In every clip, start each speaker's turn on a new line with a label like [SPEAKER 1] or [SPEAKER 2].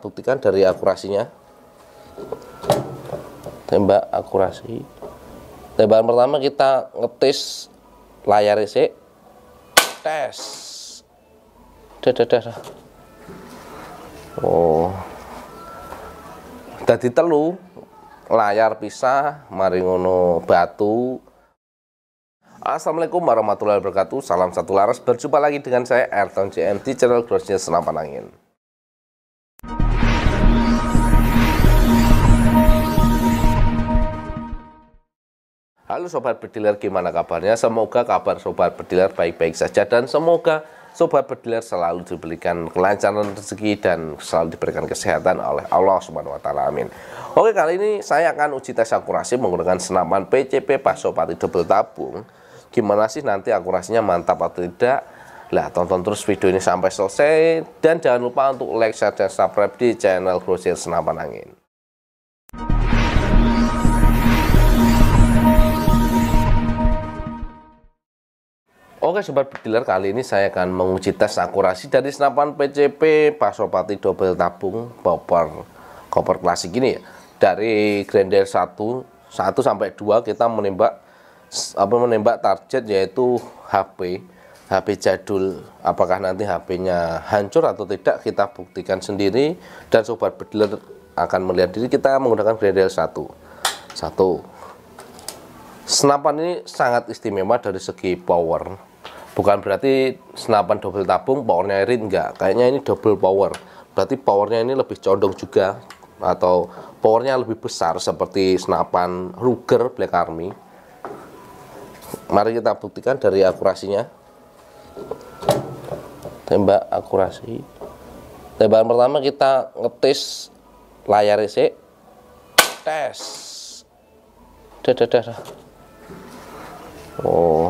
[SPEAKER 1] buktikan dari akurasinya tembak akurasi tembakan pertama kita ngetis layar isi tes dadah dah oh jadi telu layar pisah maringono batu Assalamualaikum warahmatullahi wabarakatuh Salam satu laras Berjumpa lagi dengan saya JM JMT Channel Grosnya Senapan Angin Halo sobat bediler gimana kabarnya? Semoga kabar sobat bediler baik-baik saja dan semoga sobat bediler selalu diberikan kelancaran rezeki dan selalu diberikan kesehatan oleh Allah Subhanahu wa taala. Amin. Oke, kali ini saya akan uji tes akurasi menggunakan senapan PCP Pasopati double tabung. Gimana sih nanti akurasinya mantap atau tidak? Lah, tonton terus video ini sampai selesai dan jangan lupa untuk like, share, dan subscribe di channel Grosir Senapan Angin. Oke sobat bediler kali ini saya akan menguji tes akurasi dari senapan PCP Pasopati double tabung koper koper klasik ini ya. Dari Grandel 1 1 sampai 2 kita menembak apa menembak target yaitu HP HP jadul apakah nanti HP-nya hancur atau tidak kita buktikan sendiri dan sobat bediler akan melihat diri kita menggunakan Grandel 1 1 senapan ini sangat istimewa dari segi power bukan berarti senapan double tabung powernya irit enggak kayaknya ini double power berarti powernya ini lebih condong juga atau powernya lebih besar seperti senapan Ruger Black Army mari kita buktikan dari akurasinya tembak akurasi tembakan pertama kita ngetes layar isi e tes dadah dadah oh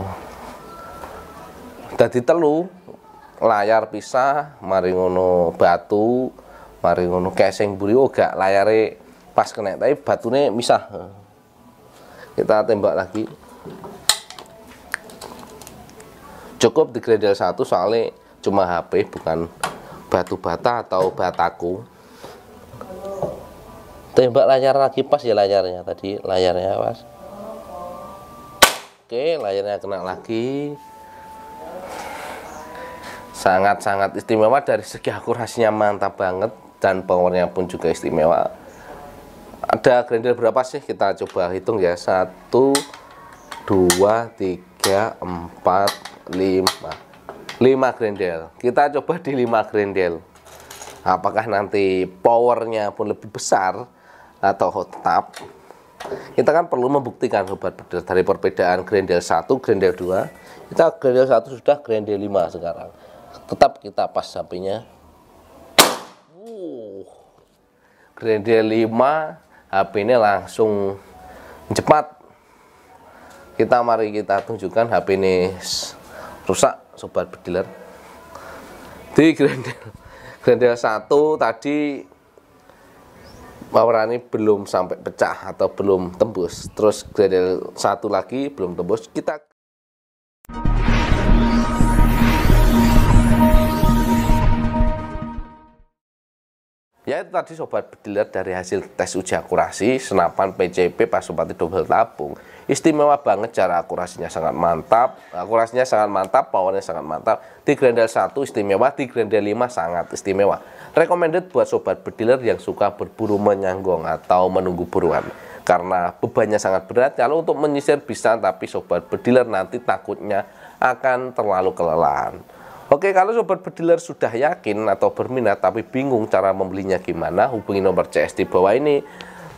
[SPEAKER 1] Dadi telu layar pisah, mari ngono batu, mari ngono casing buri oga oh, layare pas kena tapi batune misah. Kita tembak lagi. Cukup di gradel satu soalnya cuma HP bukan batu bata atau bataku. Tembak layar lagi pas ya layarnya tadi, layarnya pas. Oke, layarnya kena lagi sangat-sangat istimewa dari segi akurasinya mantap banget dan powernya pun juga istimewa ada grinder berapa sih kita coba hitung ya 1 2 3 4 5 5 grendel kita coba di 5 grendel apakah nanti powernya pun lebih besar atau tetap kita kan perlu membuktikan sobat dari perbedaan grendel 1 grendel 2 kita grendel 1 sudah grendel 5 sekarang tetap kita pas sapinya uh grade 5 HP ini langsung cepat kita mari kita tunjukkan HP ini rusak sobat bediler di grade grade 1 tadi Mawarani belum sampai pecah atau belum tembus terus grade satu lagi belum tembus kita Ya itu tadi sobat pediler dari hasil tes uji akurasi senapan PCP pasopati double tabung. Istimewa banget cara akurasinya sangat mantap, akurasinya sangat mantap, powernya sangat mantap. Di grendel 1 istimewa, di grendel 5 sangat istimewa. Recommended buat sobat pediler yang suka berburu menyanggong atau menunggu buruan. Karena bebannya sangat berat, kalau untuk menyisir bisa tapi sobat pediler nanti takutnya akan terlalu kelelahan. Oke, kalau sobat pediler sudah yakin atau berminat tapi bingung cara membelinya gimana, hubungi nomor CS di bawah ini.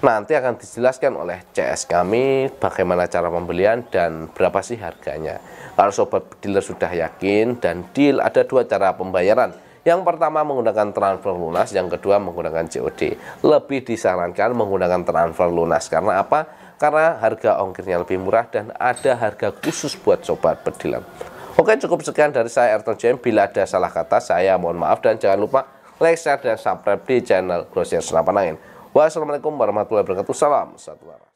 [SPEAKER 1] Nanti akan dijelaskan oleh CS kami bagaimana cara pembelian dan berapa sih harganya. Kalau sobat pediler sudah yakin dan deal ada dua cara pembayaran. Yang pertama menggunakan transfer lunas, yang kedua menggunakan COD. Lebih disarankan menggunakan transfer lunas karena apa? Karena harga ongkirnya lebih murah dan ada harga khusus buat sobat pediler. Oke, cukup sekian dari saya Erton Jem. Bila ada salah kata, saya mohon maaf dan jangan lupa like, share, dan subscribe di channel Grosir Senapan Angin. Wassalamualaikum warahmatullahi wabarakatuh. Salam satu arah.